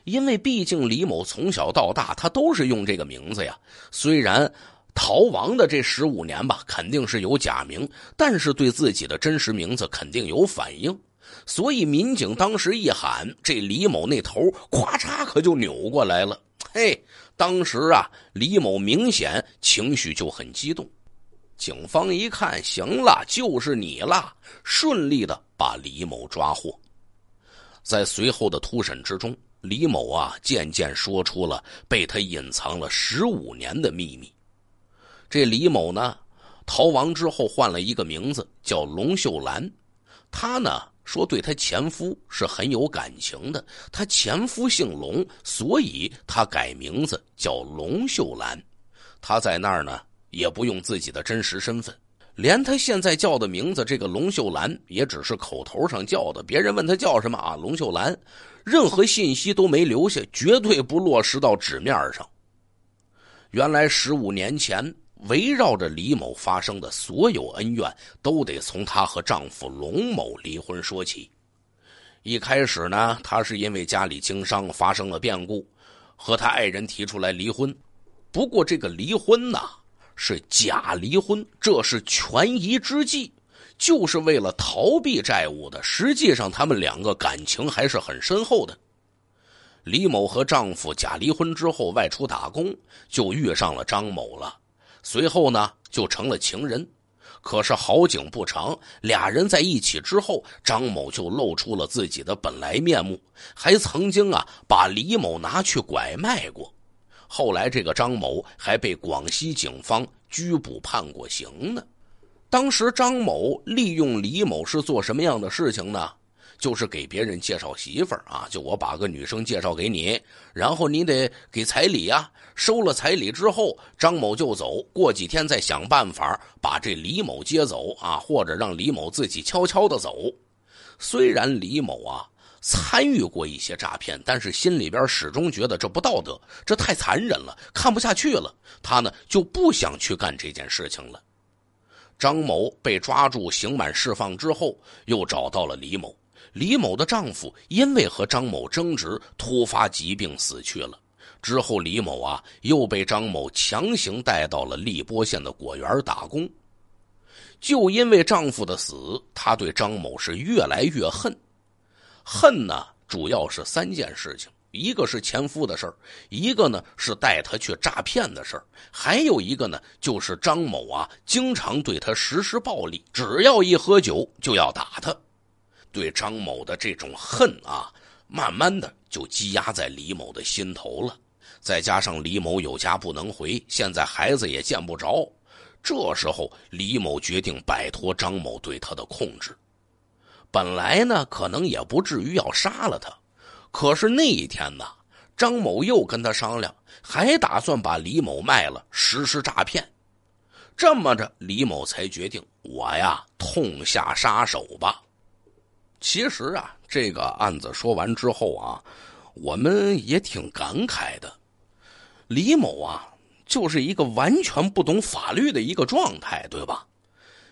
Speaker 1: 因为毕竟李某从小到大他都是用这个名字呀。虽然逃亡的这十五年吧，肯定是有假名，但是对自己的真实名字肯定有反应。所以民警当时一喊，这李某那头咔嚓可就扭过来了。嘿，当时啊，李某明显情绪就很激动。警方一看，行了，就是你了，顺利的把李某抓获。在随后的突审之中，李某啊渐渐说出了被他隐藏了十五年的秘密。这李某呢，逃亡之后换了一个名字，叫龙秀兰。他呢说，对他前夫是很有感情的。他前夫姓龙，所以他改名字叫龙秀兰。他在那儿呢。也不用自己的真实身份，连她现在叫的名字“这个龙秀兰”也只是口头上叫的。别人问她叫什么啊？龙秀兰，任何信息都没留下，绝对不落实到纸面上。原来十五年前，围绕着李某发生的所有恩怨，都得从她和丈夫龙某离婚说起。一开始呢，她是因为家里经商发生了变故，和她爱人提出来离婚。不过这个离婚呢。是假离婚，这是权宜之计，就是为了逃避债务的。实际上，他们两个感情还是很深厚的。李某和丈夫假离婚之后外出打工，就遇上了张某了。随后呢，就成了情人。可是好景不长，俩人在一起之后，张某就露出了自己的本来面目，还曾经啊把李某拿去拐卖过。后来，这个张某还被广西警方拘捕判过刑呢。当时，张某利用李某是做什么样的事情呢？就是给别人介绍媳妇儿啊，就我把个女生介绍给你，然后你得给彩礼呀。收了彩礼之后，张某就走，过几天再想办法把这李某接走啊，或者让李某自己悄悄的走。虽然李某啊。参与过一些诈骗，但是心里边始终觉得这不道德，这太残忍了，看不下去了。他呢就不想去干这件事情了。张某被抓住，刑满释放之后，又找到了李某。李某的丈夫因为和张某争执，突发疾病死去了。之后，李某啊又被张某强行带到了荔波县的果园打工。就因为丈夫的死，她对张某是越来越恨。恨呢，主要是三件事情：一个是前夫的事儿，一个呢是带他去诈骗的事儿，还有一个呢就是张某啊经常对他实施暴力，只要一喝酒就要打他。对张某的这种恨啊，慢慢的就积压在李某的心头了。再加上李某有家不能回，现在孩子也见不着，这时候李某决定摆脱张某对他的控制。本来呢，可能也不至于要杀了他，可是那一天呢，张某又跟他商量，还打算把李某卖了实施诈骗，这么着李某才决定我呀痛下杀手吧。其实啊，这个案子说完之后啊，我们也挺感慨的。李某啊，就是一个完全不懂法律的一个状态，对吧？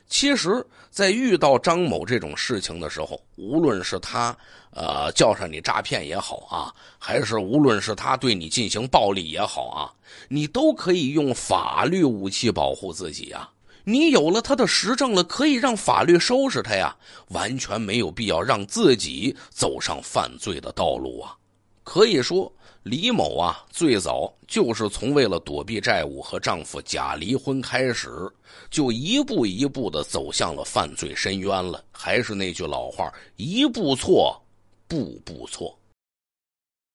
Speaker 1: 其实，在遇到张某这种事情的时候，无论是他呃叫上你诈骗也好啊，还是无论是他对你进行暴力也好啊，你都可以用法律武器保护自己呀。你有了他的实证了，可以让法律收拾他呀，完全没有必要让自己走上犯罪的道路啊。可以说。李某啊，最早就是从为了躲避债务和丈夫假离婚开始，就一步一步的走向了犯罪深渊了。还是那句老话，一步错，步步错。